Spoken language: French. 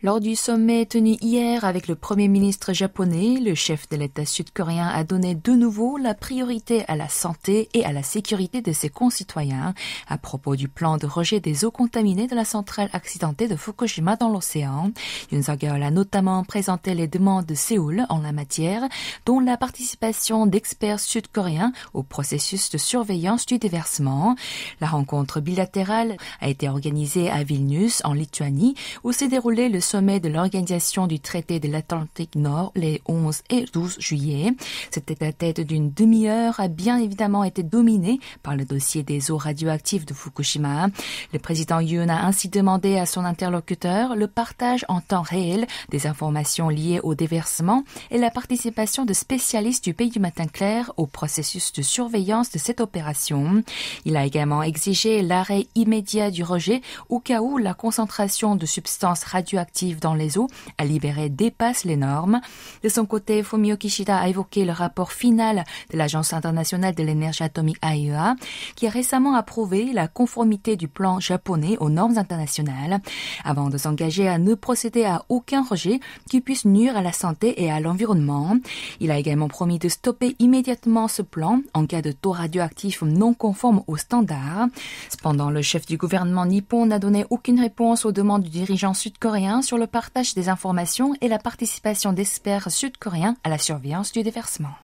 Lors du sommet tenu hier avec le Premier ministre japonais, le chef de l'État sud-coréen a donné de nouveau la priorité à la santé et à la sécurité de ses concitoyens à propos du plan de rejet des eaux contaminées de la centrale accidentée de Fukushima dans l'océan. Yun Seok-yeol a notamment présenté les demandes de Séoul en la matière, dont la participation d'experts sud-coréens au processus de surveillance du déversement. La rencontre bilatérale a été organisée à Vilnius en Lituanie où s'est déroulé le sommet de l'organisation du traité de l'Atlantique Nord les 11 et 12 juillet. Cette tête d'une demi-heure a bien évidemment été dominée par le dossier des eaux radioactives de Fukushima. Le président Yun a ainsi demandé à son interlocuteur le partage en temps réel des informations liées au déversement et la participation de spécialistes du pays du matin clair au processus de surveillance de cette opération. Il a également exigé l'arrêt immédiat du rejet au cas où la concentration de substances radioactives dans les eaux à libérer dépasse les normes. De son côté, Fumio Kishida a évoqué le rapport final de l'Agence internationale de l'énergie atomique AEA, e qui a récemment approuvé la conformité du plan japonais aux normes internationales, avant de s'engager à ne procéder à aucun rejet qui puisse nuire à la santé et à l'environnement. Il a également promis de stopper immédiatement ce plan en cas de taux radioactif non conforme aux standards. Cependant, le chef du gouvernement nippon n'a donné aucune réponse aux demandes du dirigeant sud-coréen sur le partage des informations et la participation d'experts sud-coréens à la surveillance du déversement.